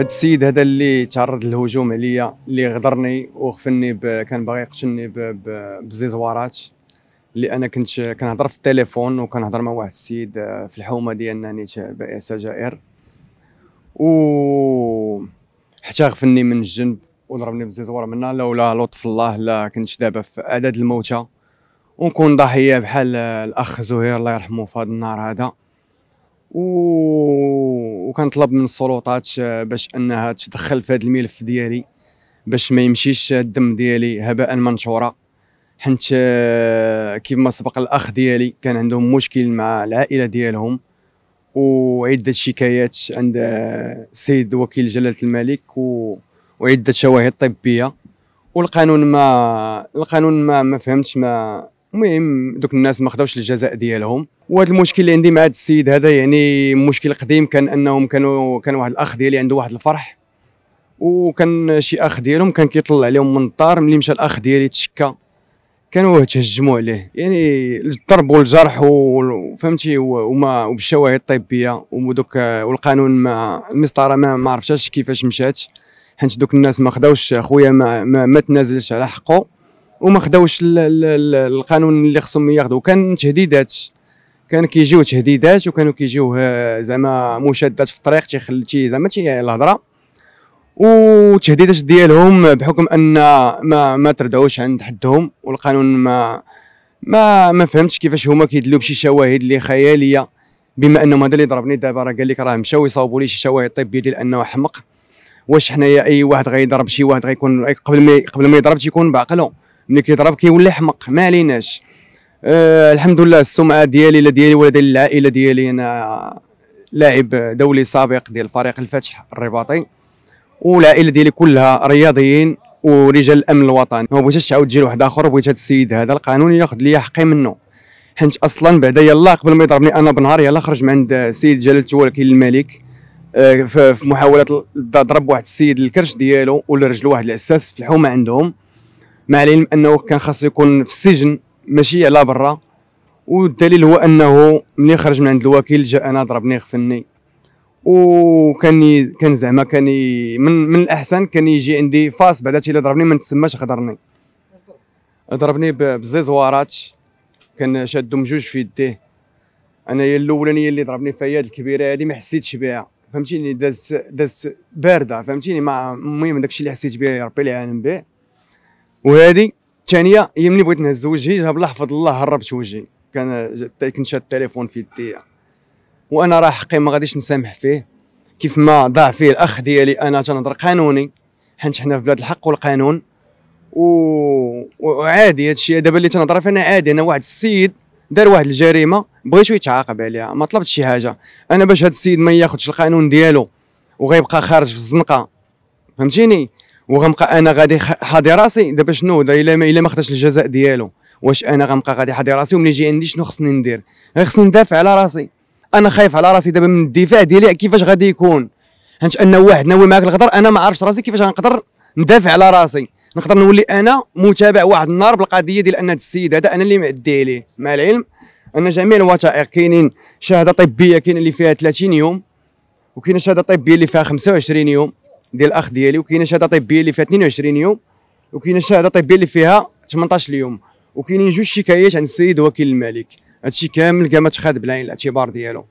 هاد السيد هذا اللي تعرض للهجوم عليا اللي غدرني وغفلني كان باغي يقتلني بالزيزوارات اللي انا كنت كنهضر في التليفون وكنهضر مع واحد السيد آه، في الحومه ديالنا نيت بائس سجائر و حتى غفلني من الجنب وضربني بالزيزوار منها لولا لطف الله لا كنت دابا في عدد الموتى ونكون ضحيه بحال آه، الاخ زهير الله يرحمه في هذا النهار هذا و... وكنطلب من السلطات باش انها تدخل في هذا الملف ديالي باش ما يمشيش الدم ديالي هباء منشورا حنت آه، ما سبق الاخ ديالي كان عندهم مشكل مع العائله ديالهم وعده شكايات عند آه، السيد وكيل جلاله الملك و... وعده شواهد طبيه والقانون ما القانون ما ما فهمتش ما المهم دوك الناس ما خداوش الجزاء ديالهم وهذا المشكل اللي عندي مع هذا السيد هذا يعني مشكل قديم كان انهم كانوا كان واحد الاخ ديالي عنده واحد الفرح وكان شي اخ ديالهم كان كيطلع عليهم من الدار ملي مشى الاخ ديالي تشكى كانوا تهجموا عليه يعني الضرب والجرح وفهمتي وما وبالشواهد الطبيه ودوك والقانون ما المسطره ما, ما عرفتش كيفاش مشات حيت دوك الناس ما خداوش خويا ما, ما, ما تنازلش على حقه وما خداوش القانون اللي خصهم ياخذوا كان تهديدات كان كيجيو تهديدات وكانوا كيجيو آه، زعما مشادات في الطريق تيخلي تي زعما تي الهضره وتهديدات ديالهم بحكم ان ما ما تردعوش عند حدهم والقانون ما ما ما فهمتش كيفاش هما كيدلو بشي شواهد اللي خياليه بما انهم هذا اللي ضربني دابا راه قال لك راه مشاو يصاوبوا لي شي شواهد طبيه طيب ديال انه حمق واش حنايا اي واحد غيضرب شي واحد غيكون قبل ما قبل ما يضرب تيكون بعقله ملي كيضرب كيولي حمق ما عليناش أه الحمد لله السمعه ديالي لا ديالي ولا ديال العائله ديالي انا لاعب دولي سابق ديال فريق الفتح الرباطي والعائله ديالي كلها رياضيين ورجال الامن الوطني ما بغيتش تعاود تجي لواحد اخر بغيت هذا السيد هذا القانون ياخذ لي حقي منه حيت اصلا بعدا يلا قبل ما يضربني انا بنهار يلا خرج من عند السيد جلال التوالكي الملك آه، في محاوله ضرب واحد السيد الكرش ديالو ولا رجل واحد العساس في الحومه عندهم مع العلم انه كان خاصو يكون في السجن ماشي على برا والدليل هو انه ملي خرج من عند الوكيل جاء انا ضربني خفني وكان كان زعما كان من من الاحسن كان يجي عندي فاس بعدا الا ضربني ما نتسماش خضرني ضربني بزيزوارات كان شادهم جوج في يديه انايا الاولانيه اللي ضربني في هاد الكبيره هادي ما حسيتش بها فهمتيني دازت دازت بارده فهمتيني المهم داكشي اللي حسيت به ربي اللي عالم به وهذه الثانيه هي ملي بغيت نهز وجهي جاب الله حفظ الله هربت وجهي كان كنت شاد التليفون في يديا وانا راه حقي ما غاديش نسامح فيه كيف ما ضاع فيه الاخ ديالي انا تنهضر قانوني حيت حنا في بلاد الحق والقانون و... وعادي هذا الشيء دابا اللي تنهضر فيه انا عادي انا واحد السيد دار واحد الجريمه بغيتو يتعاقب عليها ما طلبتش شي حاجه انا باش هذا السيد ما ياخذش القانون ديالو وغيبقى خارج في الزنقه فهمتيني وغنبقى انا غادي حاضي راسي دابا شنو الا ما الا ما خداش الجزاء ديالو واش انا غنبقى غادي حاضي راسي ومن يجي عندي شنو خصني ندير غير خصني ندافع على راسي انا خايف على راسي دابا من الدفاع ديالي كيفاش غادي يكون حيت ان واحد ناوي معاك الغدر انا ما عارفش راسي كيفاش غنقدر ندافع على راسي نقدر نولي انا متابع واحد النهار بالقضيه ديال ان هذا السيد هذا انا اللي معدي عليه مع العلم ان جميع الوثائق كاينين شهاده طبيه كاينه اللي فيها 30 يوم وكاينه شهاده طبيه اللي فيها 25 يوم ديال الاخ ديالي وكاينه شهاده طبيه اللي فيها 22 يوم وكاينه شهاده طبيه اللي فيها 18 يوم وكاينين جوج شكايات عن السيد وكيل الملك هادشي كامل قامت خاد بالعين الاعتبار ديالو